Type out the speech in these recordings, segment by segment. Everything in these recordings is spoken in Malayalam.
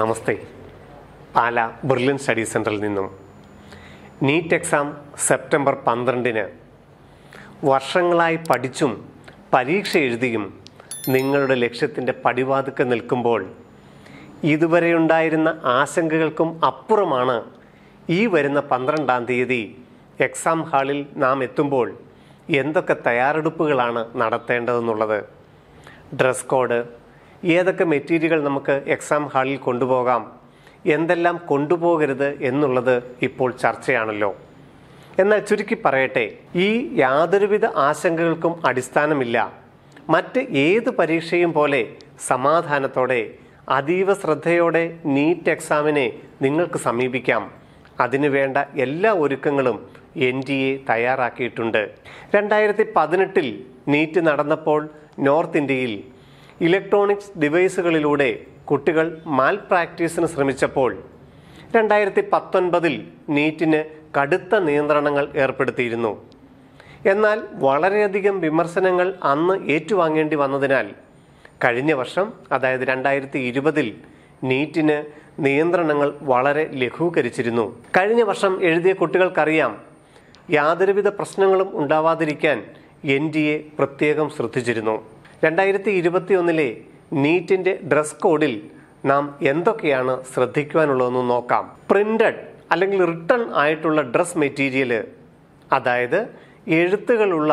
നമസ്തേ പാല ബെർലിൻ സ്റ്റഡി സെൻറ്ററിൽ നിന്നും നീറ്റ് എക്സാം സെപ്റ്റംബർ പന്ത്രണ്ടിന് വർഷങ്ങളായി പഠിച്ചും പരീക്ഷ എഴുതിയും നിങ്ങളുടെ ലക്ഷ്യത്തിൻ്റെ പടിവാതുക്കെ നിൽക്കുമ്പോൾ ഇതുവരെ ഉണ്ടായിരുന്ന ആശങ്കകൾക്കും അപ്പുറമാണ് ഈ വരുന്ന പന്ത്രണ്ടാം തീയതി എക്സാം ഹാളിൽ നാം എത്തുമ്പോൾ എന്തൊക്കെ തയ്യാറെടുപ്പുകളാണ് നടത്തേണ്ടതെന്നുള്ളത് ഡ്രസ് കോഡ് ഏതൊക്കെ മെറ്റീരിയലുകൾ നമുക്ക് എക്സാം ഹാളിൽ കൊണ്ടുപോകാം എന്തെല്ലാം കൊണ്ടുപോകരുത് എന്നുള്ളത് ഇപ്പോൾ ചർച്ചയാണല്ലോ എന്നാൽ ചുരുക്കി പറയട്ടെ ഈ യാതൊരുവിധ ആശങ്കകൾക്കും അടിസ്ഥാനമില്ല മറ്റ് ഏത് പരീക്ഷയും പോലെ സമാധാനത്തോടെ അതീവ ശ്രദ്ധയോടെ നീറ്റ് എക്സാമിനെ നിങ്ങൾക്ക് സമീപിക്കാം അതിനുവേണ്ട എല്ലാ ഒരുക്കങ്ങളും എൻ ഡി എ തയ്യാറാക്കിയിട്ടുണ്ട് രണ്ടായിരത്തി പതിനെട്ടിൽ നീറ്റ് നടന്നപ്പോൾ നോർത്ത് ഇന്ത്യയിൽ ഇലക്ട്രോണിക്സ് ഡിവൈസുകളിലൂടെ കുട്ടികൾ മാൽ പ്രാക്ടീസിന് ശ്രമിച്ചപ്പോൾ രണ്ടായിരത്തി പത്തൊൻപതിൽ നീറ്റിന് കടുത്ത നിയന്ത്രണങ്ങൾ ഏർപ്പെടുത്തിയിരുന്നു എന്നാൽ വളരെയധികം വിമർശനങ്ങൾ അന്ന് ഏറ്റുവാങ്ങേണ്ടി വന്നതിനാൽ കഴിഞ്ഞ വർഷം അതായത് രണ്ടായിരത്തി ഇരുപതിൽ നീറ്റിന് നിയന്ത്രണങ്ങൾ വളരെ ലഘൂകരിച്ചിരുന്നു കഴിഞ്ഞ വർഷം എഴുതിയ കുട്ടികൾക്കറിയാം യാതൊരുവിധ പ്രശ്നങ്ങളും ഉണ്ടാവാതിരിക്കാൻ എൻ ഡി എ പ്രത്യേകം ശ്രദ്ധിച്ചിരുന്നു രണ്ടായിരത്തി ഇരുപത്തി ഒന്നിലെ നീറ്റിൻ്റെ ഡ്രസ് കോഡിൽ നാം എന്തൊക്കെയാണ് ശ്രദ്ധിക്കുവാനുള്ളതെന്ന് നോക്കാം പ്രിന്റഡ് അല്ലെങ്കിൽ റിട്ടേൺ ആയിട്ടുള്ള ഡ്രസ് മെറ്റീരിയൽ അതായത് എഴുത്തുകളുള്ള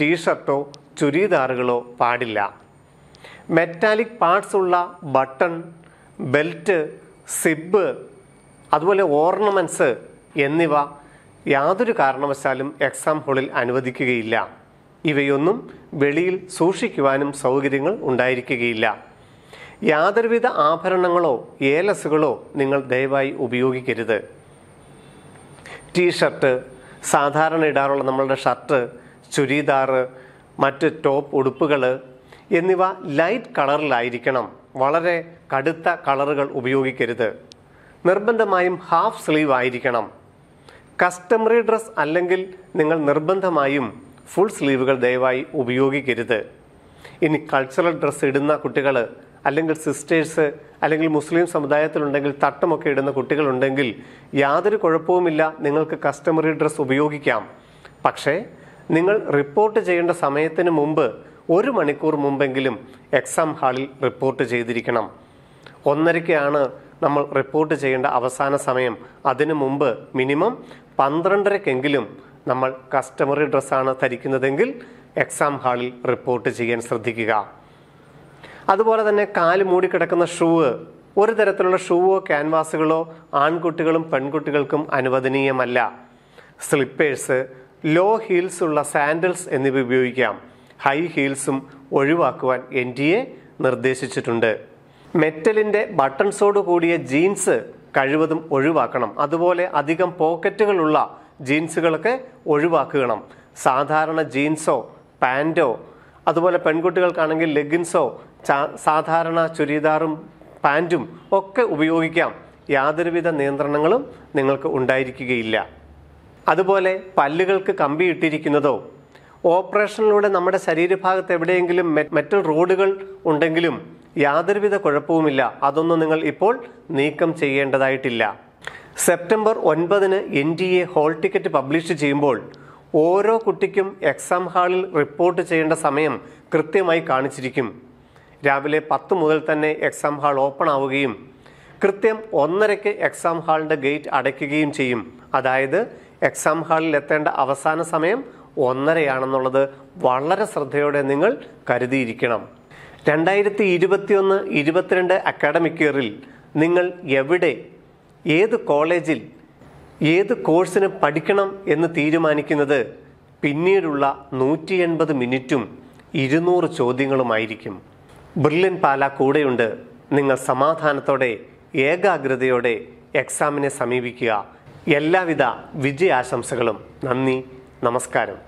ടീഷർട്ടോ ചുരിദാറുകളോ പാടില്ല മെറ്റാലിക് പാർട്സ് ഉള്ള ബട്ടൺ ബെൽറ്റ് സിബ് അതുപോലെ ഓർണമെൻറ്റ്സ് എന്നിവ യാതൊരു കാരണവശാലും എക്സാം ഹോളിൽ അനുവദിക്കുകയില്ല ഇവയൊന്നും വെളിയിൽ സൂക്ഷിക്കുവാനും സൗകര്യങ്ങൾ ഉണ്ടായിരിക്കുകയില്ല യാതൊരുവിധ ആഭരണങ്ങളോ ഏലസുകളോ നിങ്ങൾ ദയവായി ഉപയോഗിക്കരുത് ടീഷർട്ട് സാധാരണ ഇടാറുള്ള നമ്മളുടെ ഷർട്ട് ചുരിദാറ് മറ്റ് ടോപ്പ് ഉടുപ്പുകൾ എന്നിവ ലൈറ്റ് കളറിലായിരിക്കണം വളരെ കടുത്ത കളറുകൾ ഉപയോഗിക്കരുത് നിർബന്ധമായും ഹാഫ് സ്ലീവ് ആയിരിക്കണം കസ്റ്റമറി ഡ്രസ് അല്ലെങ്കിൽ നിങ്ങൾ നിർബന്ധമായും ഫുൾ സ്ലീവുകൾ ദയവായി ഉപയോഗിക്കരുത് ഇനി കൾച്ചറൽ ഡ്രസ്സ് ഇടുന്ന കുട്ടികൾ അല്ലെങ്കിൽ സിസ്റ്റേഴ്സ് അല്ലെങ്കിൽ മുസ്ലിം സമുദായത്തിലുണ്ടെങ്കിൽ തട്ടമൊക്കെ ഇടുന്ന കുട്ടികളുണ്ടെങ്കിൽ യാതൊരു കുഴപ്പവുമില്ല നിങ്ങൾക്ക് കസ്റ്റമറി ഡ്രസ്സ് ഉപയോഗിക്കാം പക്ഷേ നിങ്ങൾ റിപ്പോർട്ട് ചെയ്യേണ്ട സമയത്തിന് മുമ്പ് ഒരു മണിക്കൂർ മുമ്പെങ്കിലും എക്സാം ഹാളിൽ റിപ്പോർട്ട് ചെയ്തിരിക്കണം ഒന്നരയ്ക്കാണ് നമ്മൾ റിപ്പോർട്ട് ചെയ്യേണ്ട അവസാന സമയം അതിനു മുമ്പ് മിനിമം പന്ത്രണ്ടരക്കെങ്കിലും നമ്മൾ കസ്റ്റമറി ഡ്രസ്സാണ് ധരിക്കുന്നതെങ്കിൽ എക്സാം ഹാളിൽ റിപ്പോർട്ട് ചെയ്യാൻ ശ്രദ്ധിക്കുക അതുപോലെ തന്നെ കാല് മൂടിക്കിടക്കുന്ന ഷൂവ് ഒരു തരത്തിലുള്ള ഷൂവോ ക്യാൻവാസുകളോ ആൺകുട്ടികളും പെൺകുട്ടികൾക്കും അനുവദനീയമല്ല സ്ലിപ്പേഴ്സ് ലോ ഹീൽസ് ഉള്ള സാൻഡൽസ് എന്നിവ ഉപയോഗിക്കാം ഹൈ ഹീൽസും ഒഴിവാക്കുവാൻ എൻ ഡി എ നിർദ്ദേശിച്ചിട്ടുണ്ട് മെറ്റലിൻ്റെ ബട്ടൺസോട് കൂടിയ ജീൻസ് കഴിവതും ഒഴിവാക്കണം അതുപോലെ അധികം പോക്കറ്റുകളുള്ള ജീൻസുകളൊക്കെ ഒഴിവാക്കണം സാധാരണ ജീൻസോ പാൻറ്റോ അതുപോലെ പെൺകുട്ടികൾക്കാണെങ്കിൽ ലെഗിൻസോ സാധാരണ ചുരിദാറും പാൻറ്റും ഒക്കെ ഉപയോഗിക്കാം യാതൊരുവിധ നിയന്ത്രണങ്ങളും നിങ്ങൾക്ക് ഉണ്ടായിരിക്കുകയില്ല അതുപോലെ പല്ലുകൾക്ക് കമ്പി ഇട്ടിരിക്കുന്നതോ ഓപ്പറേഷനിലൂടെ നമ്മുടെ ശരീരഭാഗത്ത് എവിടെയെങ്കിലും മെറ്റൽ റോഡുകൾ ഉണ്ടെങ്കിലും യാതൊരുവിധ കുഴപ്പവുമില്ല അതൊന്നും നിങ്ങൾ ഇപ്പോൾ നീക്കം ചെയ്യേണ്ടതായിട്ടില്ല സെപ്റ്റംബർ ഒൻപതിന് N D A hall ticket publish ചെയ്യുമ്പോൾ ഓരോ കുട്ടിക്കും എക്സാം ഹാളിൽ റിപ്പോർട്ട് ചെയ്യേണ്ട സമയം കൃത്യമായി കാണിച്ചിരിക്കും രാവിലെ പത്ത് മുതൽ തന്നെ എക്സാം ഹാൾ ഓപ്പൺ ആവുകയും കൃത്യം ഒന്നരയ്ക്ക് എക്സാം ഹാളിൻ്റെ ഗേറ്റ് അടയ്ക്കുകയും ചെയ്യും അതായത് എക്സാം ഹാളിൽ എത്തേണ്ട അവസാന സമയം ഒന്നരയാണെന്നുള്ളത് വളരെ ശ്രദ്ധയോടെ നിങ്ങൾ കരുതിയിരിക്കണം രണ്ടായിരത്തി ഇരുപത്തിയൊന്ന് ഇരുപത്തിരണ്ട് അക്കാഡമിക് ഇയറിൽ നിങ്ങൾ എവിടെ ഏത് കോളേജിൽ ഏത് കോഴ്സിന് പഠിക്കണം എന്ന് തീരുമാനിക്കുന്നത് പിന്നീടുള്ള നൂറ്റി എൺപത് മിനിറ്റും ഇരുന്നൂറ് ചോദ്യങ്ങളുമായിരിക്കും ബ്രില്യൻ പാല കൂടെയുണ്ട് നിങ്ങൾ സമാധാനത്തോടെ ഏകാഗ്രതയോടെ എക്സാമിനെ സമീപിക്കുക എല്ലാവിധ വിജയാശംസകളും നന്ദി നമസ്കാരം